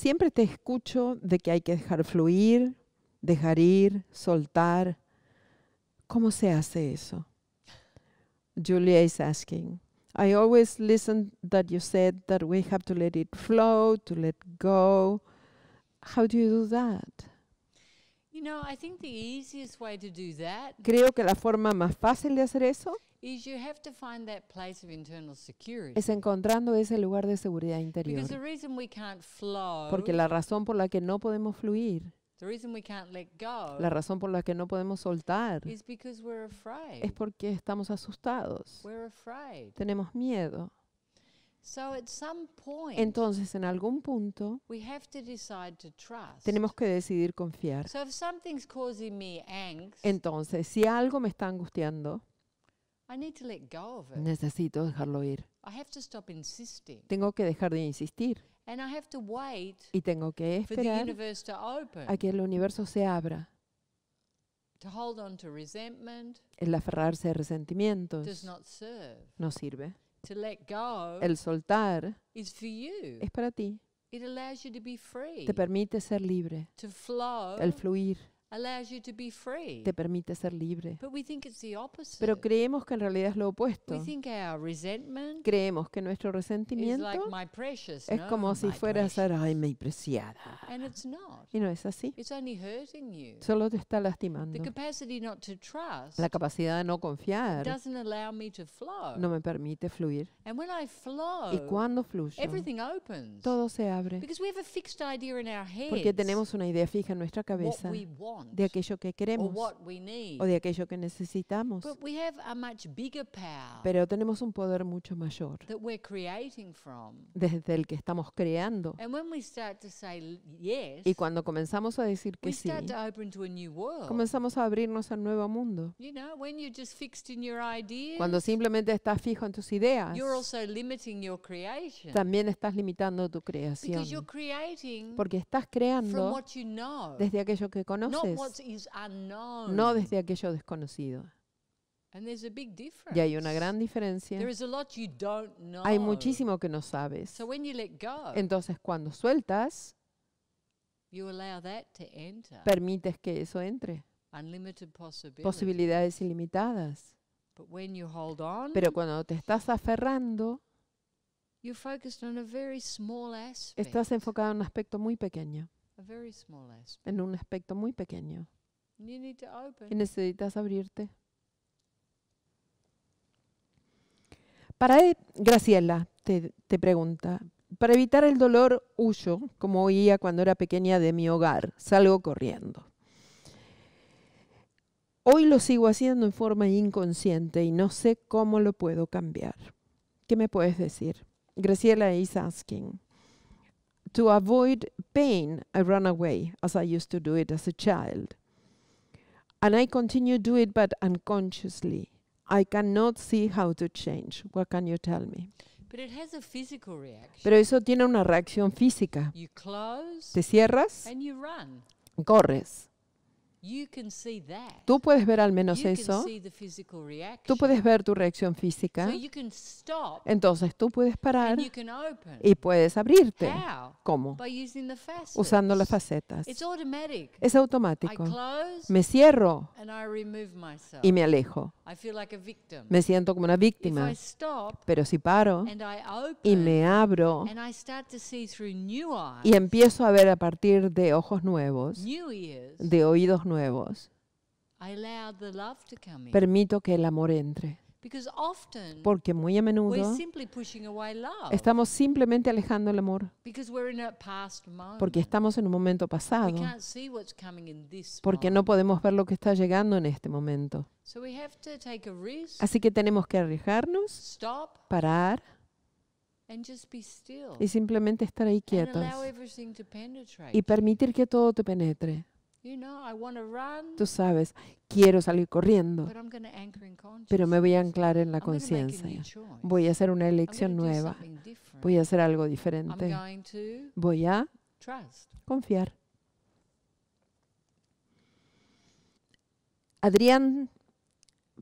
Siempre te escucho de que hay que dejar fluir, dejar ir, soltar. ¿Cómo se hace eso? Julia is asking. I always listen that you said that we have to let it flow, to let go. How do you do that? Creo que la forma más fácil de hacer eso es encontrando ese lugar de seguridad interior. Porque la razón por la que no podemos fluir, la razón por la que no podemos soltar, es porque estamos asustados. Tenemos miedo. Entonces, en algún punto, tenemos que decidir confiar. Entonces, si algo me está angustiando, Necesito dejarlo ir. Tengo que dejar de insistir. y tengo que esperar a que el universo se abra. el aferrarse a resentimientos no sirve. el soltar es para ti. Te permite ser libre, el fluir te permite ser libre. Pero creemos que en realidad es lo opuesto. Creemos que nuestro resentimiento es como si fuera a ser, ay, mi preciada. Y no es así. Solo te está lastimando. La capacidad de no confiar no me permite fluir. Y cuando fluyo, todo se abre. Porque tenemos una idea fija en nuestra cabeza de aquello que queremos o de aquello que necesitamos. Pero tenemos un poder mucho mayor desde el que estamos creando. Y cuando comenzamos a decir que sí, comenzamos a abrirnos al nuevo mundo. Cuando simplemente estás fijo en tus ideas, también estás limitando tu creación. Porque estás creando desde aquello que conoces, no desde aquello desconocido. Y hay una gran diferencia. Hay muchísimo que no sabes. Entonces, cuando sueltas, permites que eso entre. Posibilidades ilimitadas. Pero cuando te estás aferrando, estás enfocado en un aspecto muy pequeño en un aspecto muy pequeño. Y necesitas abrirte. Para e, Graciela te, te pregunta, para evitar el dolor huyo, como oía cuando era pequeña de mi hogar, salgo corriendo. Hoy lo sigo haciendo en forma inconsciente y no sé cómo lo puedo cambiar. ¿Qué me puedes decir? Graciela e is asking, to avoid pain, I run away, as I used to do it as a child. And I continue do it, but unconsciously. I cannot see how to change. What can you tell me? But it has a physical reaction. Pero eso tiene una reacción física. You close, Te cierras and you run. corres. Tú puedes ver al menos eso. Tú puedes ver tu reacción física. Entonces tú puedes parar y puedes abrirte. ¿Cómo? Usando las facetas. Es automático. Me cierro y me alejo. Me siento como una víctima. Pero si paro y me abro y empiezo a ver a partir de ojos nuevos, de oídos nuevos, nuevos. Permito que el amor entre. Porque muy a menudo estamos simplemente alejando el amor. Porque estamos en un momento pasado. Porque no podemos ver lo que está llegando en este momento. Así que tenemos que arriesgarnos, parar y simplemente estar ahí quietos y permitir que todo te penetre. Tú sabes, quiero salir corriendo, pero me voy a anclar en la conciencia. Voy a hacer una elección nueva. Voy a hacer algo diferente. Voy a confiar. Adrián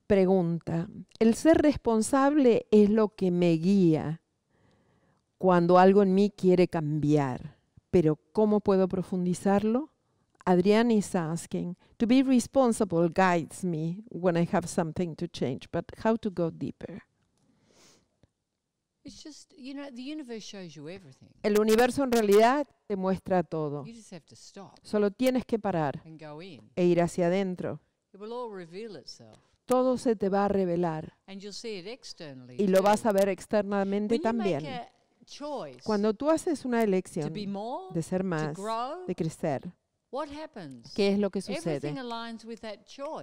pregunta, ¿el ser responsable es lo que me guía cuando algo en mí quiere cambiar? Pero ¿cómo puedo profundizarlo? Adrian is asking to be responsible guides me when I have something to change, but how to go deeper? It's just, you know, the universe shows you everything. El universo en realidad te muestra todo. Solo tienes que parar and e ir hacia adentro. Todo se te va a revelar y lo vas a ver externamente también. Cuando tú haces una elección de ser más, de crecer, ¿Qué es lo que sucede?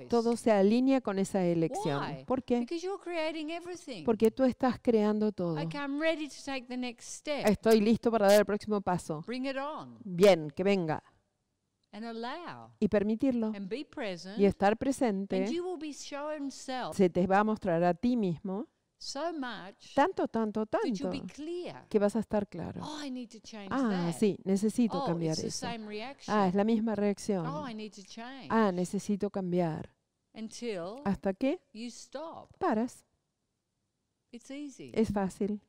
Todo se alinea con esa elección. ¿Por qué? Porque tú estás creando todo. Estoy listo para dar el próximo paso. Bien, que venga y permitirlo y estar presente, se te va a mostrar a ti mismo tanto, tanto, tanto, que vas a estar claro. Oh, ah, sí, necesito oh, cambiar eso. Ah, es la misma reacción. Oh, ah, necesito cambiar. Hasta que paras es fácil.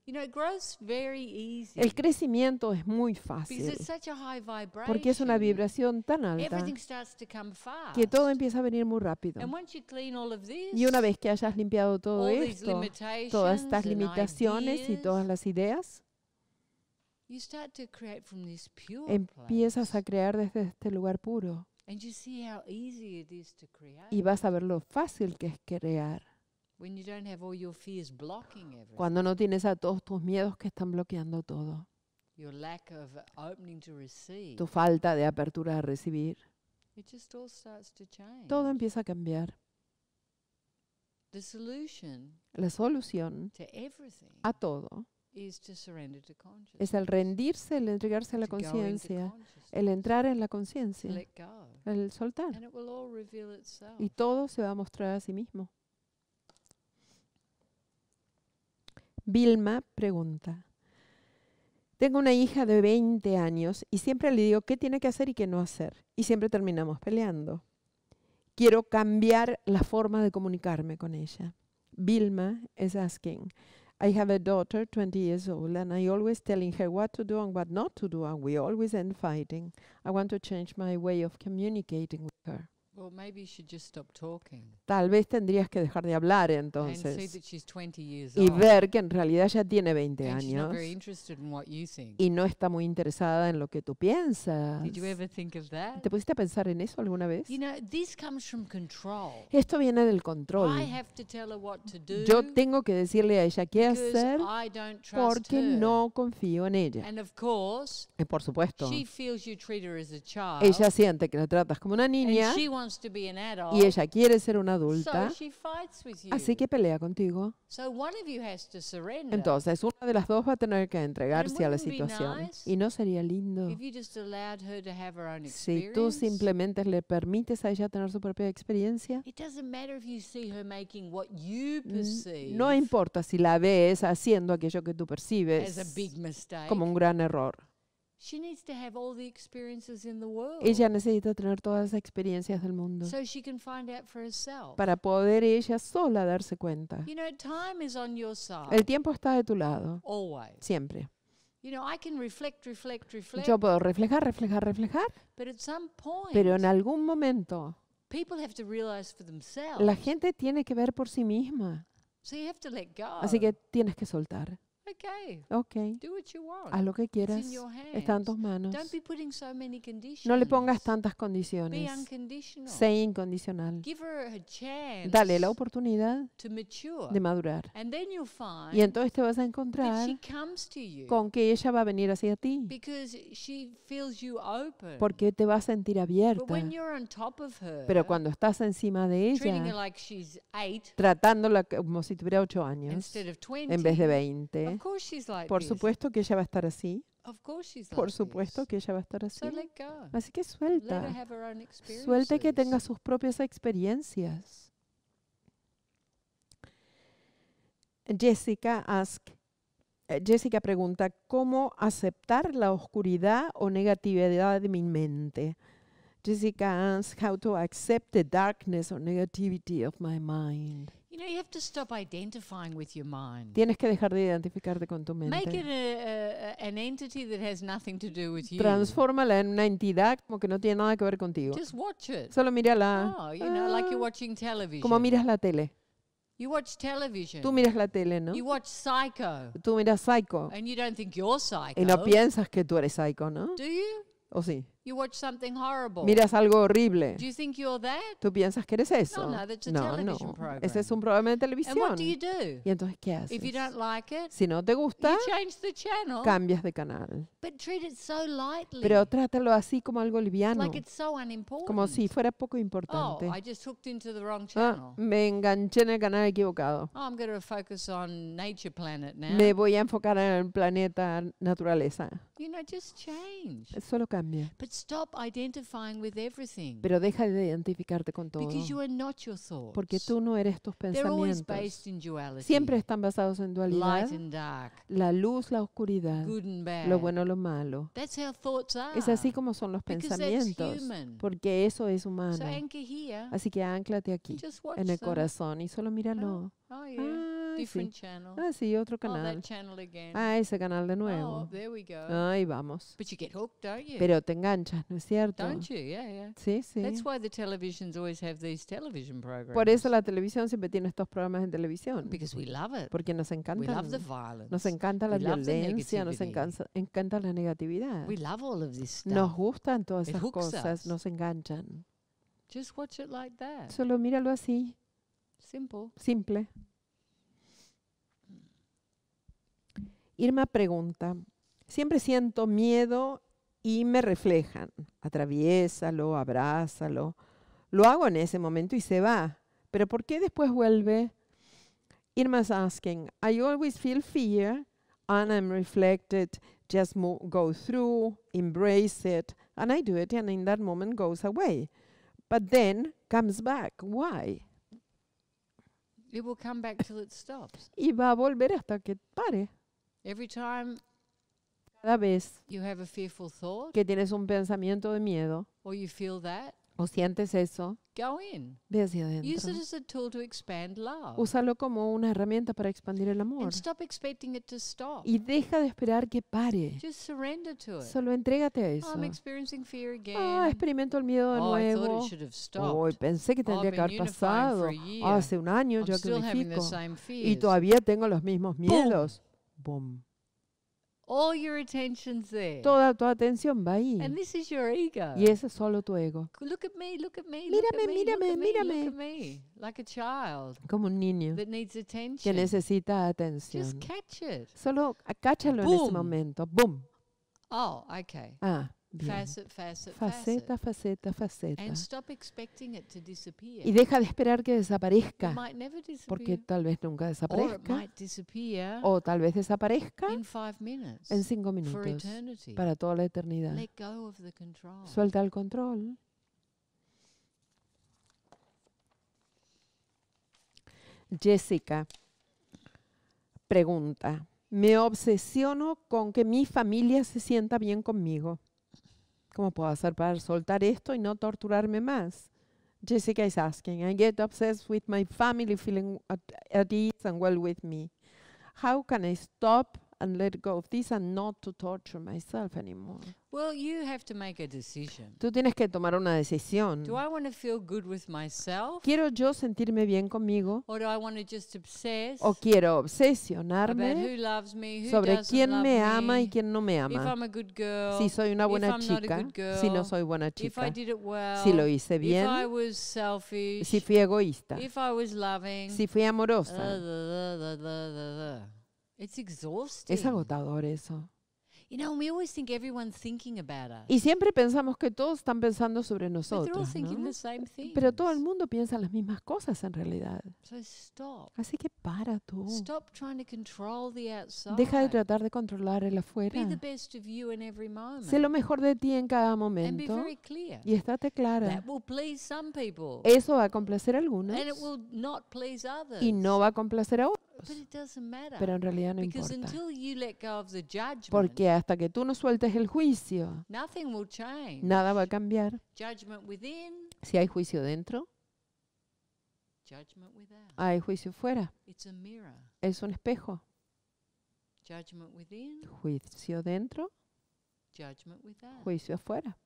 El crecimiento es muy fácil. porque es una vibración tan alta que todo empieza a venir muy rápido. y una vez que hayas limpiado todo esto, todas estas limitaciones y todas las ideas, empiezas a crear desde este lugar puro. Y vas a ver lo fácil que es crear. Cuando no tienes a todos tus miedos que están bloqueando todo. Tu falta de apertura a recibir. Todo empieza a cambiar. La solución a todo es el rendirse, el entregarse a la conciencia, el entrar en la conciencia, el soltar. Y todo se va a mostrar a sí mismo. Vilma pregunta. Tengo una hija de 20 años y siempre le digo qué tiene que hacer y qué no hacer. Y siempre terminamos peleando. Quiero cambiar la forma de comunicarme con ella. Vilma is asking, I have a daughter 20 years old and I always telling her what to do and what not to do and we always end fighting. I want to change my way of communicating with her. Tal vez tendrías que dejar de hablar entonces y ver que en realidad ya tiene 20 años y no está muy interesada en lo que tú piensas. ¿Te pusiste a pensar en eso alguna vez? Esto viene del control. Yo tengo que decirle a ella qué hacer porque no confío en ella. Y eh, por supuesto, ella siente que la tratas como una niña y ella quiere ser una adulta, así que pelea contigo. Entonces, una de las dos va a tener que entregarse a la situación. Y no sería lindo si tú simplemente le permites a ella tener su propia experiencia. No importa si la ves haciendo aquello que tú percibes como un gran error. Ella necesita tener todas las experiencias del mundo para poder ella sola darse cuenta. El tiempo está de tu lado, siempre. Yo puedo reflejar, reflejar, reflejar, pero en algún momento la gente tiene que ver por sí misma. Así que tienes que soltar. Okay. okay. Haz lo que quieras. Está en tus manos. No le pongas tantas condiciones. Sé incondicional. Dale la oportunidad de madurar. y entonces te vas a encontrar con que ella va a venir hacia ti. Porque te va a sentir abierta. Pero cuando estás encima de ella, tratándola como si tuviera 8 años en vez de 20, por supuesto que ella va a estar así. Por supuesto que ella va a estar así. Así que suelta. Suelta que tenga sus propias experiencias. Jessica ask, eh, Jessica pregunta, ¿cómo aceptar la oscuridad o negatividad de mi mente? Jessica asks how to accept the darkness or negativity of my mind. Tienes que dejar de identificarte con tu mente. Make it an entity that has nothing to do with you. Transfórmala en una entidad como que no tiene nada que ver contigo. Just watch it. Solo mírala. Oh, you know, like you're ah. watching television. Como miras la tele. You watch television. Tú miras la tele, ¿no? You watch Psycho. Tú miras Psycho. And you don't think you're psycho. Y no piensas que tú eres psycho, ¿no? Do you? ¿O sí? Miras algo horrible. ¿Tú piensas que eres eso? No, no, Ese es un programa de televisión. ¿Y entonces qué haces? si no te gusta, cambias de canal. Pero trátalo así como algo liviano. Como si fuera poco importante. Oh, ah, me enganché en el canal equivocado. Oh, me voy a enfocar en el planeta naturaleza. You Solo cambia. Pero deja de identificarte con todo. Porque tú no eres tus pensamientos. Siempre están basados en dualidad. La luz, la oscuridad. Lo bueno, lo malo. Es así como son los pensamientos. Porque eso es humano. Así que anclate aquí, en el corazón, y solo míralo. Oh, oh, ah, Ah, sí. otro oh, canal. Ah, ese canal de nuevo. Oh, Ahí vamos. Pero te enganchas, ¿no es cierto? Sí, sí. Por eso la televisión siempre tiene estos programas en televisión. Porque nos encanta. Nos encanta la violencia, nos encanta, la negatividad. Nos gustan todas esas cosas, nos enganchan. Solo míralo así. Simple. Simple. Irma pregunta, siempre siento miedo y me reflejan, atraviésalo, abrázalo. Lo hago en ese momento y se va, pero ¿por qué después vuelve? Irma's asking, I always feel fear and I'm reflected, just go through, embrace it, and I do it and in that moment goes away. But then comes back. Why? It will come back till it stops. Y va a volver hasta que pare cada vez que tienes un pensamiento de miedo o sientes eso, ve hacia adentro. Use Úsalo como una herramienta para expandir el amor. Y deja de esperar que pare. Solo entrégate a eso. Oh, ah, experimento el miedo de oh, nuevo. Hoy pensé que tendría oh, que haber pasado. Ah, hace un año yo que Y todavía tengo los mismos miedos boom. All your attention's there. Toda tu atención va ahí. And this is your ego. Y ese es solo tu ego. Look at me, look at me. Mírame, mírame, mírame. Look at me, like a child. Como un niño that needs attention. que necesita atención. Just catch it. Solo acáchalo Boom. en ese momento. Boom. Oh, okay. Ah faceta, faceta, faceta. Y deja de esperar que desaparezca, porque tal vez nunca desaparezca, o tal vez desaparezca en cinco minutos, para toda la eternidad. Suelta el control. Jessica pregunta, me obsesiono con que mi familia se sienta bien conmigo. ¿Cómo puedo hacer para soltar esto y no torturarme más? Jessica is asking, I get obsessed with my family, feeling at, at ease and well with me. How can I stop and let go of this and not to torture myself anymore. Well, you have to make a decision. Tú tienes que tomar una decisión. Do I want to feel good with myself? ¿Quiero yo sentirme bien conmigo? Or do I want to just obsess ¿O quiero obsesionarme about who loves me, who sobre doesn't quién love me ama y quién no me ama? If I'm a good girl, si soy una buena if I'm chica, not a good girl, si no soy buena chica, if I did it well, si lo hice bien, if I was selfish, si fui egoísta, if I was loving, si fui amorosa. Uh, uh, uh, es agotador eso. Y siempre pensamos que todos están pensando sobre nosotros. Pero todo el mundo piensa las mismas cosas en realidad. Así que para tú. Deja de tratar de controlar el afuera. Sé lo mejor de ti en cada momento. Y estate clara. Eso va a complacer a algunos. Y no va a complacer a otros. Pero en realidad no importa. Porque hasta que tú no sueltes el juicio, nada va a cambiar. Si hay juicio dentro, hay juicio fuera. Es un espejo. Juicio dentro, juicio afuera.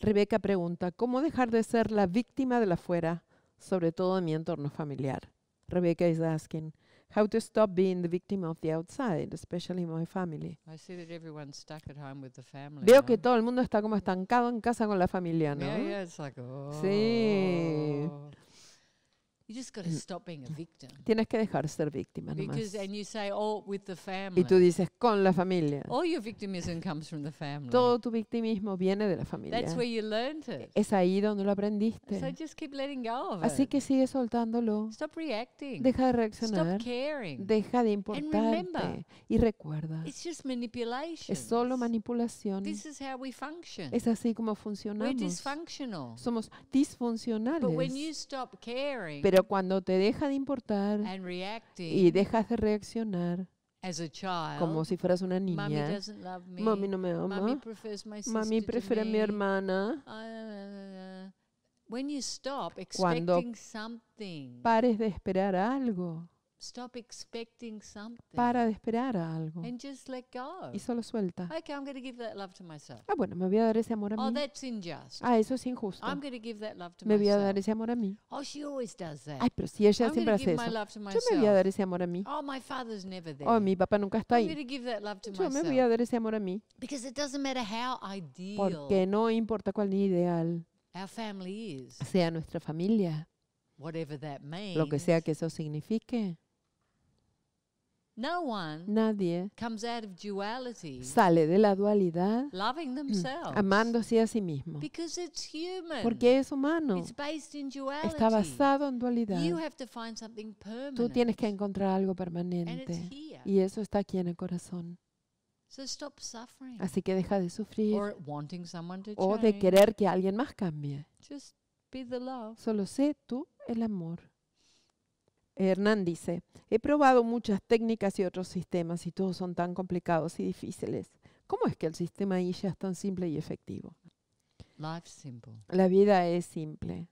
Rebeca pregunta, ¿cómo dejar de ser la víctima de la fuera sobre todo en mi entorno familiar. Rebecca is asking, how to stop being the victim of the outside, especially my family. I Veo que todo el mundo está como estancado en casa con la familia, ¿no? Sí. Oh. You just got to stop being a victim. Tienes que dejar de ser víctima nomás. Because and you say oh with the family. Y tú dices con la familia. All your victimism comes from the family. Todo tu victimismo viene de la familia. That's where you learned it. Es ahí donde lo aprendiste. So just keep letting go of it. Así que sigue soltándolo. Stop reacting. Deja de reaccionar. Stop caring. Deja de importarte. And remember, y recuerda. It's just manipulation. Es solo manipulación. This is how we function. Es así como funcionamos. We're dysfunctional. Somos disfuncionales. But when you stop caring, Pero pero cuando te deja de importar y dejas de reaccionar como si fueras una niña, mami no me ama, mami prefiere a mi hermana. Ah, cuando pares de esperar algo, Stop expecting something. Para de esperar a algo. And just let go. Y solo suelta. Okay, I'm going to give that love to myself. Ah, bueno, me voy a dar ese amor a oh, mí. Oh, that's unjust. Ah, eso es injusto. I'm going to give that love to me voy a dar ese amor a mí. Oh, she always does that. Ay, pero si ella I'm siempre hace give eso. My love to myself. Yo me voy a dar ese amor a mí. Oh, my father's never there. Oh, mi papá nunca está ahí. I'm going to give that love to Yo myself. me voy a dar ese amor a mí. Because it doesn't matter how ideal. Porque no importa cuál ideal. Our family is. Sea nuestra familia. Whatever that means. Lo que sea que eso signifique. No one Nadie sale de la dualidad mm, amándose a sí mismo. Porque es humano. Está basado en dualidad. Tú tienes que encontrar algo permanente. Y eso está aquí en el corazón. Así que deja de sufrir o de querer que alguien más cambie. Solo sé tú el amor. Hernán dice, he probado muchas técnicas y otros sistemas y todos son tan complicados y difíciles. ¿Cómo es que el sistema ya es tan simple y efectivo? La vida es simple.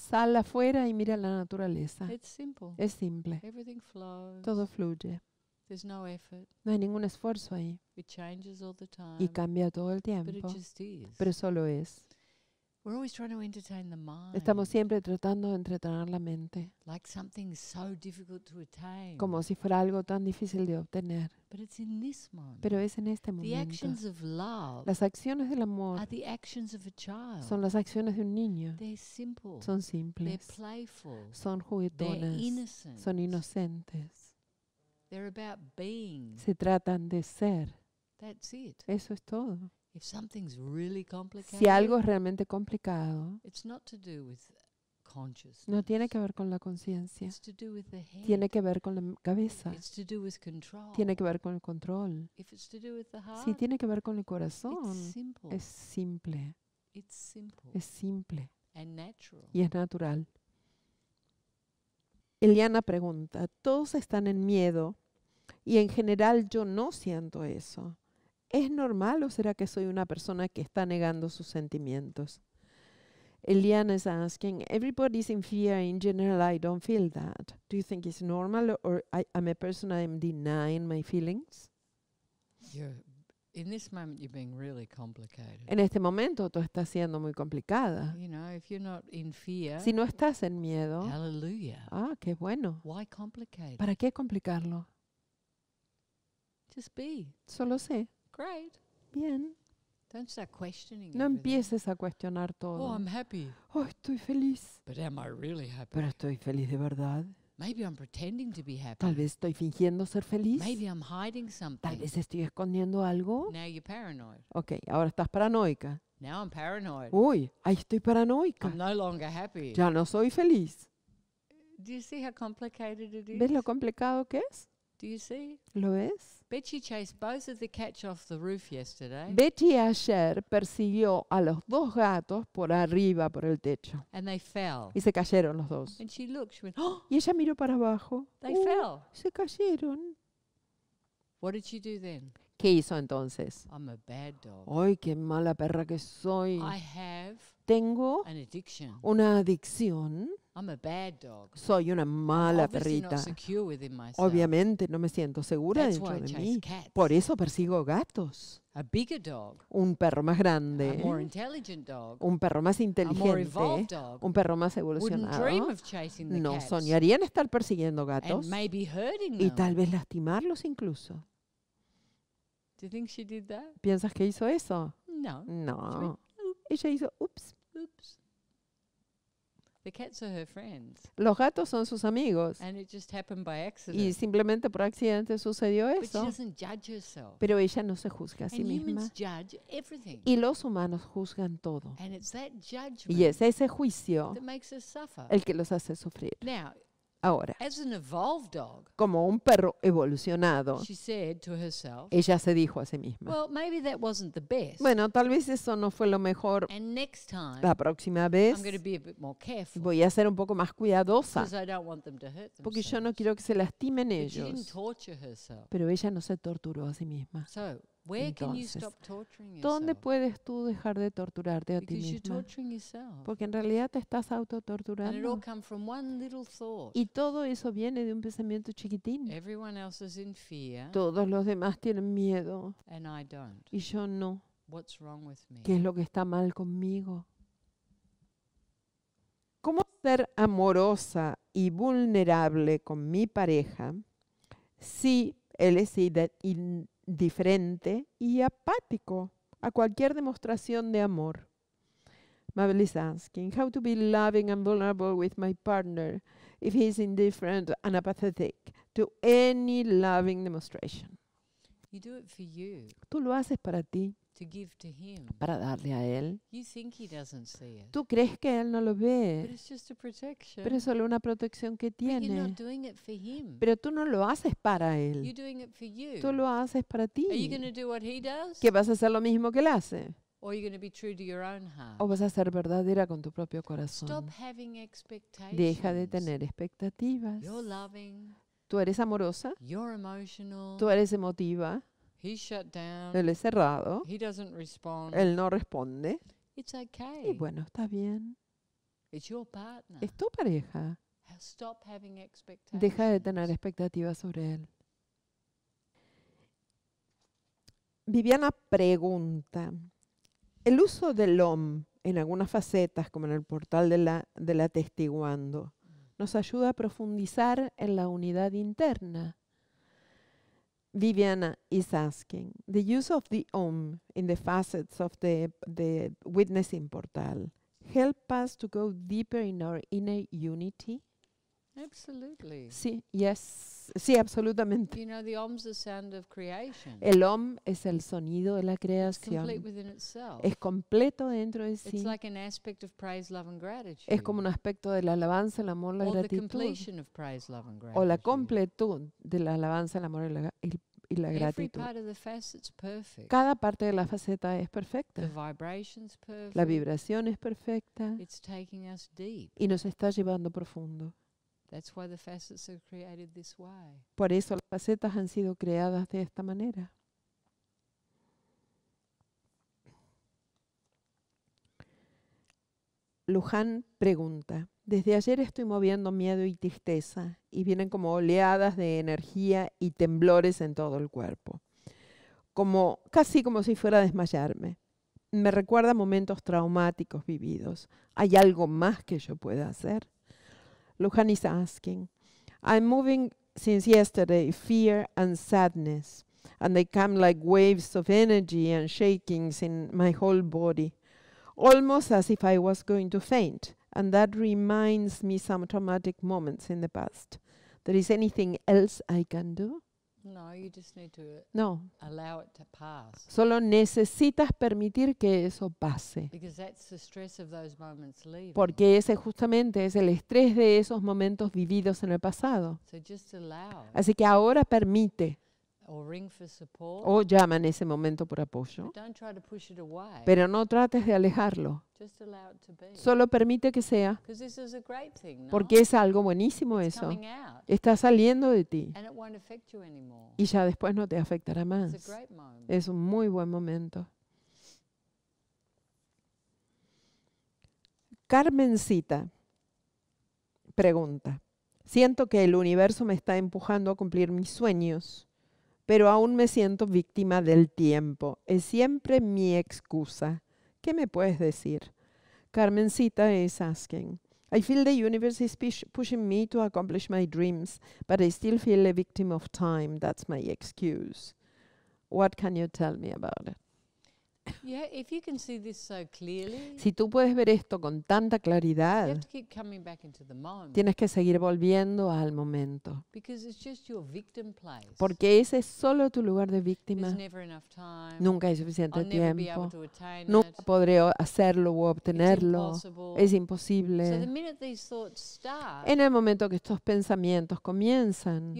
Sal afuera y mira la naturaleza. Es simple. Todo fluye. no, hay ningún esfuerzo ahí. y cambia todo el tiempo. Pero solo es. Estamos siempre tratando de entretener la mente. Como si fuera algo tan difícil de obtener. Pero es en este momento. Las acciones del amor son las acciones de un niño. Son simples. Son juguetonas. Son inocentes. Se tratan de ser. Eso es todo si algo es realmente complicado, no tiene que ver con la conciencia, tiene que ver con la cabeza, tiene que ver con el control. Si tiene que ver con el corazón, es simple, es simple y es natural. Eliana pregunta, todos están en miedo y en general yo no siento eso. ¿Es normal o será que soy una persona que está negando sus sentimientos? Eliana is asking, everybody's in fear. In general, I don't feel that. Do you think it's normal or I, am a person I'm denying my feelings? You're, in this moment, you're being really complicated. En este momento, tú estás siendo muy complicada. You know, if you're not in fear, si no estás en miedo, hallelujah. ah, qué bueno. Why complicate? ¿Para qué complicarlo? Just be. Solo sé. Great. Bien. Don't start questioning no everything. empieces a cuestionar todo. Oh, I'm happy. oh, estoy feliz. But am I really happy? Pero estoy feliz de verdad. Maybe I'm pretending to be happy. Tal vez estoy fingiendo ser feliz. Maybe I'm hiding something. Tal vez estoy escondiendo algo. Now you're paranoid. Ok, ahora estás paranoica. Now I'm paranoid. Uy, ahí estoy paranoica. I'm no longer happy. Ya no soy feliz. Do you see how complicated it is? ¿Ves lo complicado que es? Do you see? ¿Lo ves? Betty chased both of the cats off the roof yesterday. Betty ayer persiguió a los dos gatos por arriba, por el techo. And they fell. Y se cayeron los dos. And she looked, she went, ¡Oh! Y ella miró para abajo. They uh, fell. Se cayeron. What did she do then? ¿Qué hizo entonces? Ay, qué mala perra que soy. Tengo una adicción. Soy una mala perrita. Obviamente no me siento segura dentro de mí. Por eso persigo gatos. Un perro más grande, un perro más inteligente, un perro más evolucionado. No soñarían estar persiguiendo gatos y tal vez lastimarlos incluso. ¿Piensas que hizo eso? No. No. Ella hizo, oops. Oops. Los gatos son sus amigos. Y simplemente por accidente sucedió But eso. Pero ella no se juzga a sí misma. Y los humanos juzgan todo. Y es ese juicio el que los hace sufrir. Now, Ahora, como un perro evolucionado, ella se dijo a sí misma, bueno, tal vez eso no fue lo mejor. La próxima vez voy a ser un poco más cuidadosa porque yo no quiero que se lastimen ellos. Pero ella no se torturó a sí misma. ¿dónde puedes tú dejar de torturarte a ti mismo? Porque en realidad te estás autotorturando. Y todo eso viene de un pensamiento chiquitín. Todos los demás tienen miedo. Y yo no. ¿Qué es lo que está mal conmigo? ¿Cómo ser amorosa y vulnerable con mi pareja si él es diferente y apático a cualquier demostración de amor. Mabel is asking how to be loving and vulnerable with my partner if he's indifferent and apathetic to any loving demonstration. You do it for you. Tú lo haces para ti para darle a Él. Tú crees que Él no lo ve, pero es solo una protección que tiene. Pero tú no lo haces para Él, tú lo haces para ti. ¿Qué vas a hacer lo mismo que Él hace? ¿O vas a ser verdadera con tu propio corazón? Deja de tener expectativas. Tú eres amorosa, tú eres emotiva. Él es cerrado. Él no responde. Y bueno, está bien. Es tu pareja. Deja de tener expectativas sobre él. Viviana pregunta, el uso del OM en algunas facetas, como en el portal de la, de testiguando, nos ayuda a profundizar en la unidad interna. Viviana is asking the use of the OM in the facets of the, the witnessing portal help us to go deeper in our inner unity? Absolutely. Sí, yes. sí, absolutamente. the sound of creation. El om es el sonido de la creación. Es completo dentro de sí. It's aspect of praise, love and gratitude. Es como un aspecto de la alabanza, el amor, la gratitud. O la completud de la alabanza, el amor y la, y la gratitud. Cada parte de la faceta es perfecta. La vibración es perfecta. Y nos está llevando profundo. Por eso las facetas han sido creadas de esta manera. Luján pregunta, desde ayer estoy moviendo miedo y tristeza y vienen como oleadas de energía y temblores en todo el cuerpo, como casi como si fuera a desmayarme. Me recuerda momentos traumáticos vividos. ¿Hay algo más que yo pueda hacer? Lujan is asking, I'm moving since yesterday, fear and sadness, and they come like waves of energy and shakings in my whole body, almost as if I was going to faint. And that reminds me some traumatic moments in the past. There is anything else I can do? No, uh, no. Solo necesitas permitir que eso pase. Porque ese justamente es el estrés de esos momentos vividos en el pasado. Así que ahora permite o llama en ese momento por apoyo. Pero no trates de alejarlo. Solo permite que sea. Porque es algo buenísimo eso. Está saliendo de ti. Y ya después no te afectará más. Es un muy buen momento. Carmencita pregunta. Siento que el universo me está empujando a cumplir mis sueños pero aún me siento víctima del tiempo. Es siempre mi excusa. ¿Qué me puedes decir? Carmencita is asking. I feel the universe is pushing me to accomplish my dreams, but I still feel a victim of time. That's my excuse. What can you tell me about it? Si tú puedes ver esto con tanta claridad, tienes que seguir volviendo al momento. Porque ese es solo tu lugar de víctima. Nunca hay suficiente tiempo. Nunca podré hacerlo u obtenerlo. Es imposible. En el momento que estos pensamientos comienzan,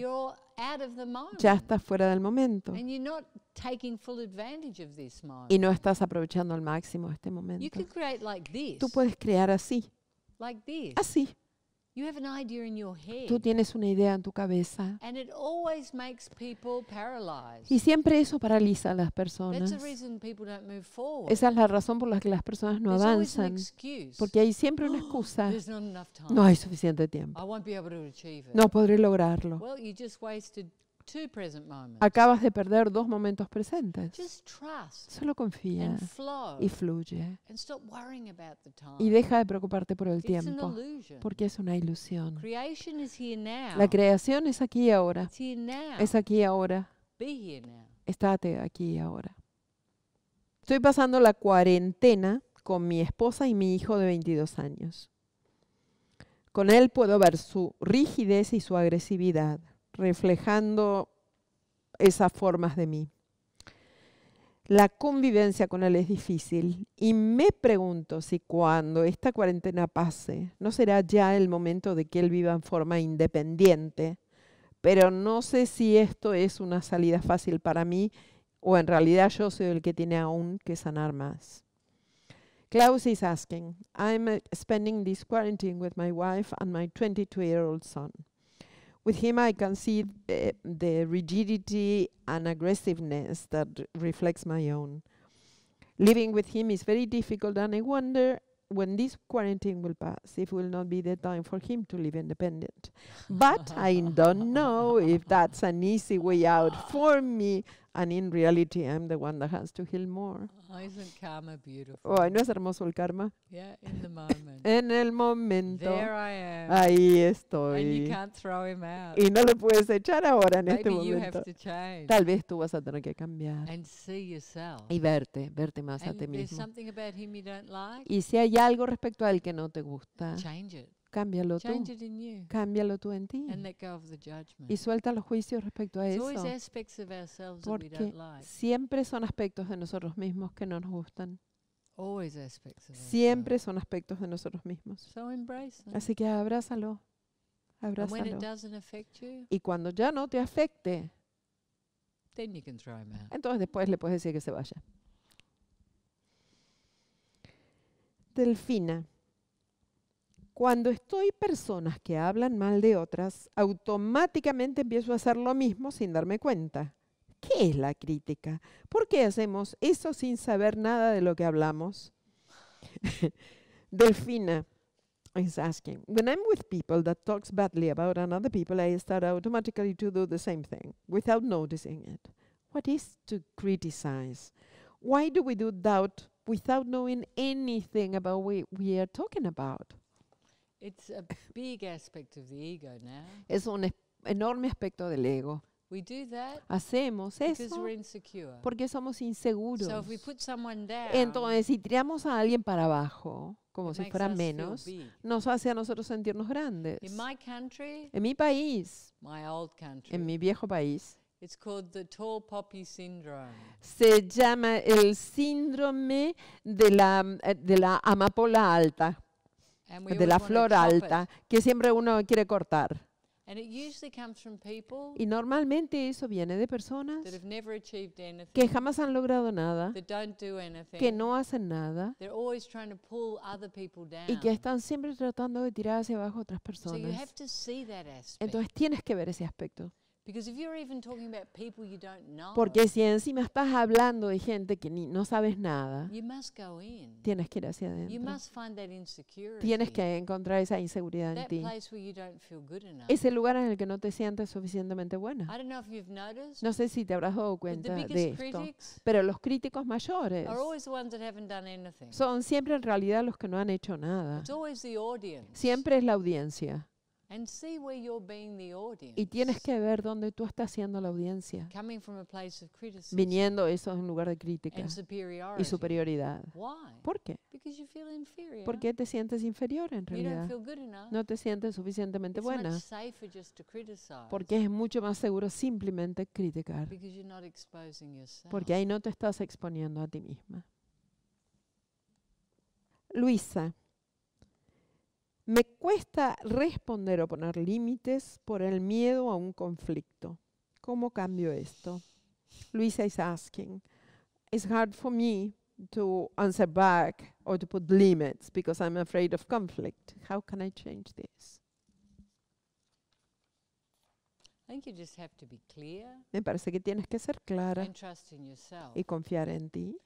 ya estás fuera del momento y no estás aprovechando al máximo este momento. Tú puedes crear así. Así. Tú tienes una idea en tu cabeza. Y siempre eso paraliza a las personas. Esa es la razón por la que las personas no avanzan. Porque hay siempre una excusa. No hay suficiente tiempo. No podré lograrlo. Acabas de perder dos momentos presentes. Solo confía y fluye. Y deja de preocuparte por el tiempo, porque es una ilusión. La creación es aquí ahora. Es aquí ahora. Estate aquí ahora. Estoy pasando la cuarentena con mi esposa y mi hijo de 22 años. Con él puedo ver su rigidez y su agresividad reflejando esas formas de mí. La convivencia con él es difícil y me pregunto si cuando esta cuarentena pase, no será ya el momento de que él viva en forma independiente, pero no sé si esto es una salida fácil para mí o en realidad yo soy el que tiene aún que sanar más. Klaus is asking, I'm spending this quarantine with my wife and my 22-year-old son. with him, I can see th eh, the rigidity and aggressiveness that reflects my own. Living with him is very difficult, and I wonder when this quarantine will pass, it will not be the time for him to live independent. but I don't know if that's an easy way out for me And in reality, I'm the one that has to heal more. Oh, isn't karma beautiful? Oh, ¿no es hermoso el karma? Yeah, in the moment. en el momento. There I am. Ahí estoy. And you can't throw him out. Y no lo puedes echar ahora en este Maybe este momento. You have to change. Tal vez tú vas a tener que cambiar. And see yourself. Y verte, verte más and a ti mismo. Something about him you don't like, y si hay algo respecto a él que no te gusta, change it. Cámbialo tú. Cámbialo tú en ti. Y suelta los juicios respecto a eso. Porque siempre son aspectos de nosotros mismos que no nos gustan. Siempre son aspectos de nosotros mismos. Así que abrázalo. Abrázalo. Y cuando ya no te afecte, em entonces después le puedes decir que se vaya. Delfina. Cuando estoy personas que hablan mal de otras, automáticamente empiezo a hacer lo mismo sin darme cuenta. ¿Qué es la crítica? ¿Por qué hacemos eso sin saber nada de lo que hablamos? Delfina is asking, when I'm with people that talks badly about another people, I start automatically to do the same thing without noticing it. What is to criticize? Why do we do doubt without knowing anything about what we are talking about? Es un enorme aspecto del ego. Hacemos eso porque somos inseguros. Entonces, si tiramos a alguien para abajo, como si fuera menos, nos hace a nosotros sentirnos grandes. en mi país, en mi viejo país, Se llama el síndrome de eh, de la amapola alta de la flor alta que siempre uno quiere cortar. Y normalmente eso viene de personas que jamás han logrado nada, que no hacen nada y que están siempre tratando de tirar hacia abajo a otras personas. Entonces tienes que ver ese aspecto. Porque si encima estás hablando de gente que no sabes nada, tienes que ir hacia adentro. Tienes que encontrar esa inseguridad en ti. Ese lugar en el que no te sientes suficientemente buena. No sé si te habrás dado cuenta de esto, pero los críticos mayores son siempre en realidad los que no han hecho nada. Siempre es la audiencia. Y tienes que ver dónde tú estás siendo la audiencia. Viniendo eso en lugar de crítica y superioridad. ¿Por qué? Porque te sientes inferior en realidad. No te sientes suficientemente buena. Porque es mucho más seguro simplemente criticar. Porque ahí no te estás exponiendo a ti misma. Luisa. Me cuesta responder o poner límites por el miedo a un conflicto. ¿Cómo cambio esto? Luisa is asking. It's hard for me to answer back or to put limits because I'm afraid of conflict. How can I change this? I think you just have to be clear Me parece que tienes que ser clara y confiar en ti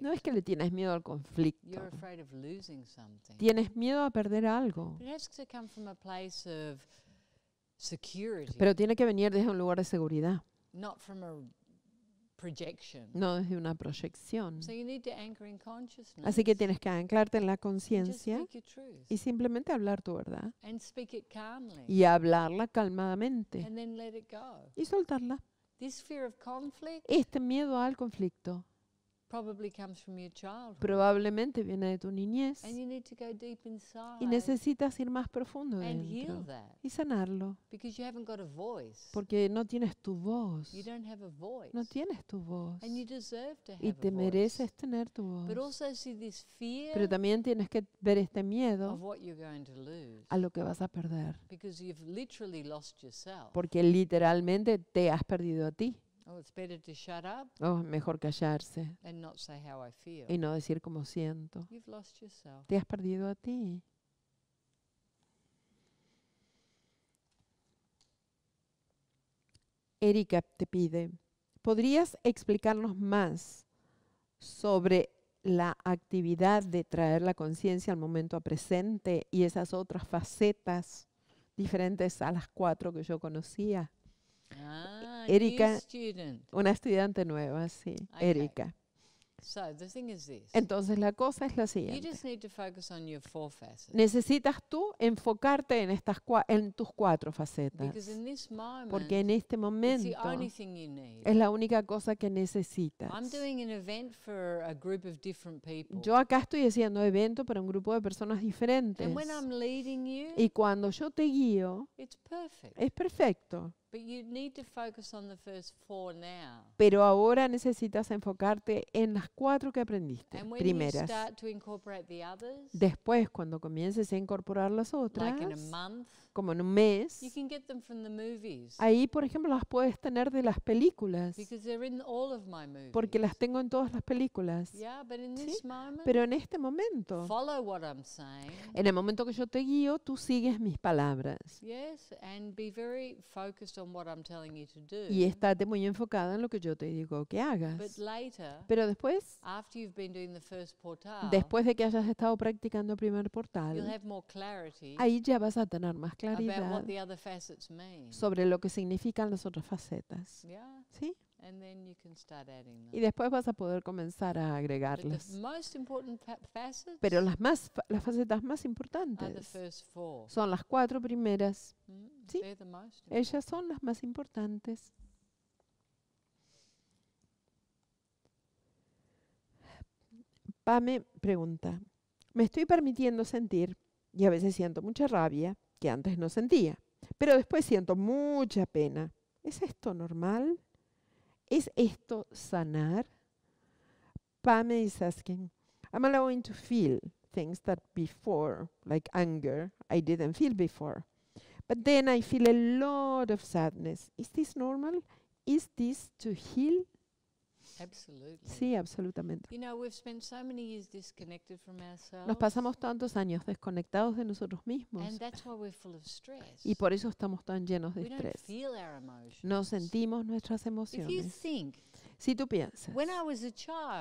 no es que le tienes miedo al conflicto. Tienes miedo a perder algo. Pero tiene que venir desde un lugar de seguridad. No desde una proyección. Así que tienes que anclarte en la conciencia y simplemente hablar tu verdad. Y hablarla calmadamente. Y soltarla. Este miedo al conflicto Probablemente viene de tu niñez. Y necesitas ir más profundo dentro y sanarlo. Porque no tienes tu voz. No tienes tu voz. Y te mereces tener tu voz. Pero también tienes que ver este miedo a lo que vas a perder. Porque literalmente te has perdido a ti. Oh, it's shut up oh, mejor callarse y no decir cómo siento. Te has perdido a ti. Erika te pide, ¿podrías explicarnos más sobre la actividad de traer la conciencia al momento presente y esas otras facetas diferentes a las cuatro que yo conocía? Ah. Erika, una estudiante nueva, sí, Erika. Entonces la cosa es la siguiente. Necesitas tú enfocarte en, estas en tus cuatro facetas. Porque en este momento es la única cosa que necesitas. Yo acá estoy haciendo evento para un grupo de personas diferentes. y cuando yo te guío, es perfecto. Pero ahora necesitas enfocarte en las cuatro que aprendiste primeras. Después, cuando comiences a incorporar las otras, como en un mes. Ahí, por ejemplo, las puedes tener de las películas. Porque las tengo en todas las películas. ¿Sí? Pero en este momento, en el momento que yo te guío, tú sigues mis palabras. Y estate muy enfocada en lo que yo te digo que hagas. Pero después, después de que hayas estado practicando el primer portal, ahí ya vas a tener más sobre lo que significan las otras facetas. ¿Sí? Y después vas a poder comenzar a agregarlas. Pero las, más, las facetas más importantes son las cuatro primeras. Mm, ¿Sí? Ellas son las más importantes. Pame pregunta, me estoy permitiendo sentir, y a veces siento mucha rabia, que antes no sentía. Pero después siento mucha pena. ¿Es esto normal? ¿Es esto sanar? Pame is asking, I'm allowing to feel things that before, like anger, I didn't feel before. But then I feel a lot of sadness. Is this normal? Is this to heal? Sí, absolutamente. Nos pasamos tantos años desconectados de nosotros mismos y por eso estamos tan llenos de estrés. No sentimos nuestras emociones. Si tú piensas,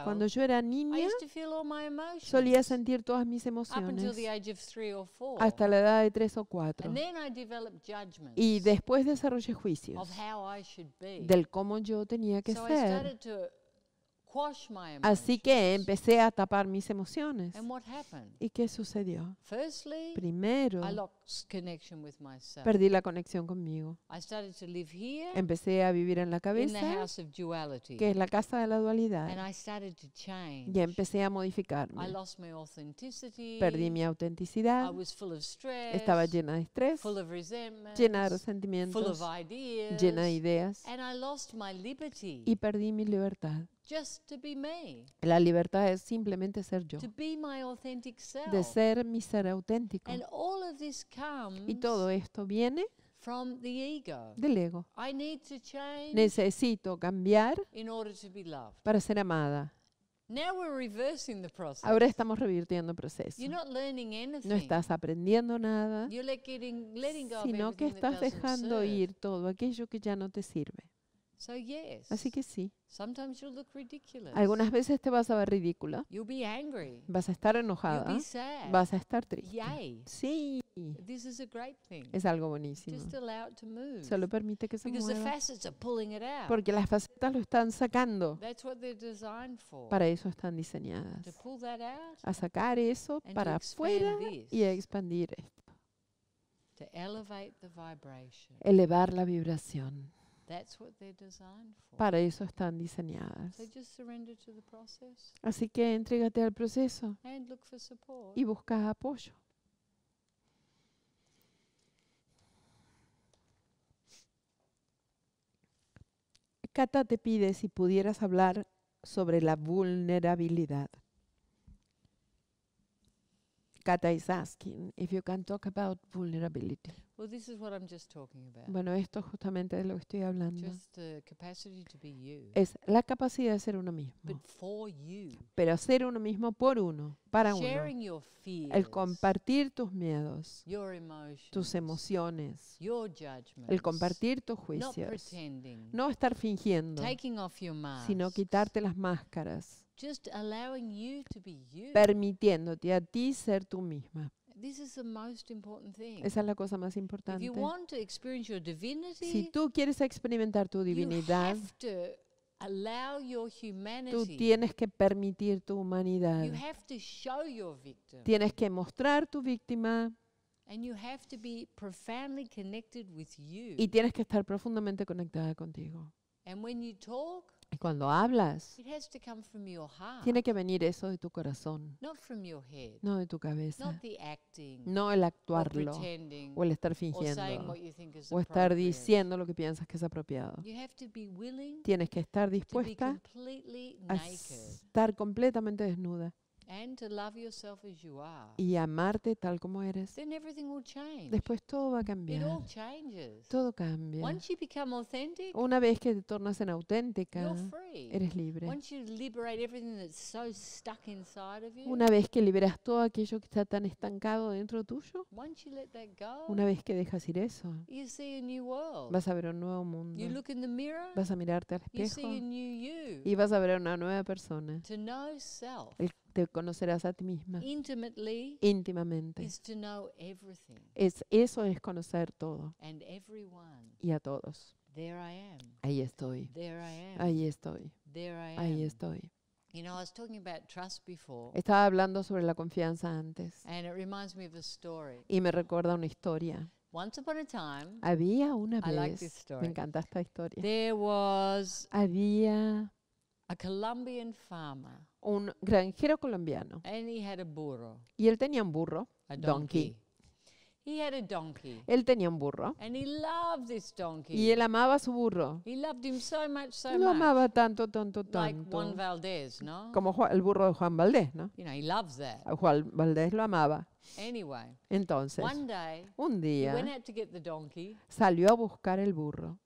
cuando yo era niña, solía sentir todas mis emociones hasta la edad de tres o cuatro. Y después desarrollé juicios del cómo yo tenía que ser. Así que empecé a tapar mis emociones. ¿Y qué sucedió? Primero, perdí la conexión conmigo. Empecé a vivir en la cabeza, que es la casa de la dualidad. Y empecé a modificarme. Perdí mi autenticidad. Estaba llena de estrés, llena de resentimientos, llena de ideas. Y perdí mi libertad. La libertad es simplemente ser yo. De ser mi ser auténtico. y todo esto viene del ego. Necesito cambiar para ser amada. Ahora estamos revirtiendo el proceso. No estás aprendiendo nada, sino que estás dejando ir todo aquello que ya no te sirve. Así que sí. Algunas veces te vas a ver ridícula. Vas a estar enojada. Vas a estar triste. Sí. Es algo buenísimo. lo Solo permite que se mueva. Porque las facetas lo están sacando. Para eso están diseñadas. a sacar eso para afuera y a expandir esto. Elevar la vibración. Para eso están diseñadas. Así que entrégate al proceso y busca apoyo. Kata te pide si pudieras hablar sobre la vulnerabilidad. Kata is asking if you can talk about vulnerability. Well, this is what I'm just talking about. Bueno, esto justamente de lo que estoy hablando. Just the capacity to be you. Es la capacidad de ser uno mismo. But for you. Pero ser uno mismo por uno, para Sharing uno. Your fears, el compartir tus miedos, tus emociones, your judgments, el compartir tus juicios, no estar fingiendo, taking off your sino quitarte las máscaras. Just Permitiéndote a ti ser tú misma. Esa es la cosa más importante. si tú quieres experimentar tu divinidad, tú tienes que permitir tu humanidad. Tienes que mostrar tu víctima. Y tienes que estar profundamente conectada contigo. And when you y cuando hablas, tiene que venir eso de tu corazón, no de tu cabeza, no el actuarlo o el estar fingiendo o estar diciendo lo que piensas que es apropiado. Tienes que estar dispuesta a estar completamente desnuda y amarte tal como eres, después todo va a cambiar. Todo cambia. Una vez que te tornas en auténtica, eres libre. Una vez que liberas todo aquello que está tan estancado dentro tuyo, una vez que dejas ir eso, vas a ver un nuevo mundo. Vas a mirarte al espejo y vas a ver una nueva persona. To know te conocerás a ti misma. íntimamente. to know everything. Es, eso es conocer todo. Y a todos. Ahí estoy. Ahí estoy. Ahí estoy. Estaba hablando sobre la confianza antes. Y me recuerda una historia. Había una vez, me encanta esta historia. Había a Colombian un granjero colombiano. y él tenía un burro, un donkey. donkey. Él tenía un burro. Y él amaba su burro. Lo amaba tanto, tanto, tanto. Como el burro de Juan Valdés, ¿no? Juan Valdés lo amaba. Entonces, un día, salió a buscar el burro.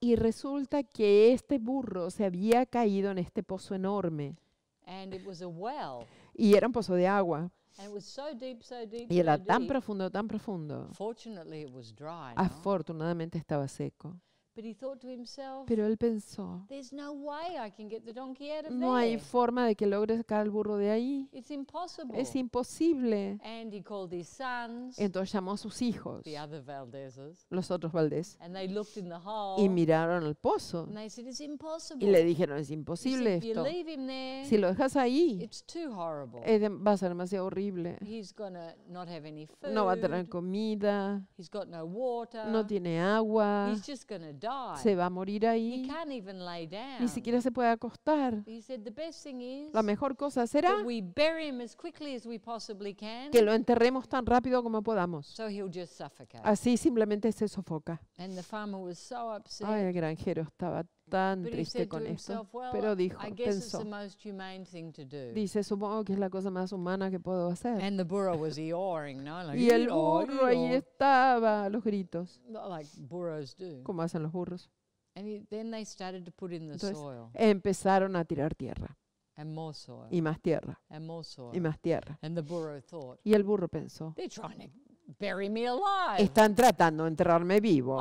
Y resulta que este burro se había caído en este pozo enorme. Y era un pozo de agua. Y era tan profundo, tan profundo. Afortunadamente estaba seco. Pero él pensó, no hay forma de que logres sacar al burro de ahí. Es imposible. Entonces llamó a sus hijos, los otros Valdés, y miraron al pozo. Y le dijeron, es imposible esto. Si lo dejas ahí, va a ser demasiado horrible. No va a tener comida. No tiene agua se va a morir ahí. Ni siquiera se puede acostar. La mejor cosa será que lo enterremos tan rápido como podamos. Así simplemente se sofoca. Ay, el granjero estaba tan triste con esto, pero dijo, pensó, dice, supongo que es la cosa más humana que puedo hacer. y el burro ahí estaba los gritos, como hacen los burros. Entonces, empezaron a tirar tierra. Y más tierra. Y más tierra. y el burro pensó. Están tratando de enterrarme vivo.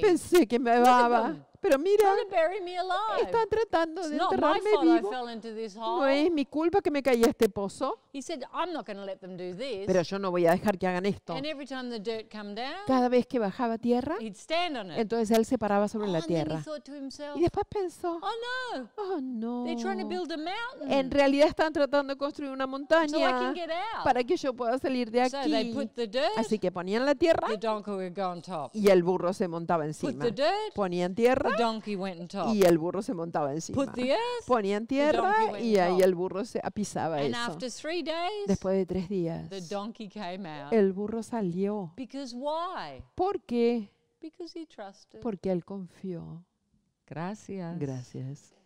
Pensé que me amaba. Pero mira, están tratando de enterrarme vivo. No es mi culpa que me caí a este pozo. Pero yo no voy a dejar que hagan esto. Cada vez que bajaba tierra, entonces él se paraba sobre la oh, tierra. Y después pensó, oh no, oh, en realidad están tratando de construir una montaña para que yo pueda salir de aquí. Así que ponían la tierra y el burro se montaba encima. Ponían tierra y el burro se montaba encima. ponía en tierra y ahí el burro se apisaba eso. Después de tres días, el burro salió. ¿Por qué? Porque él confió. Gracias. Gracias.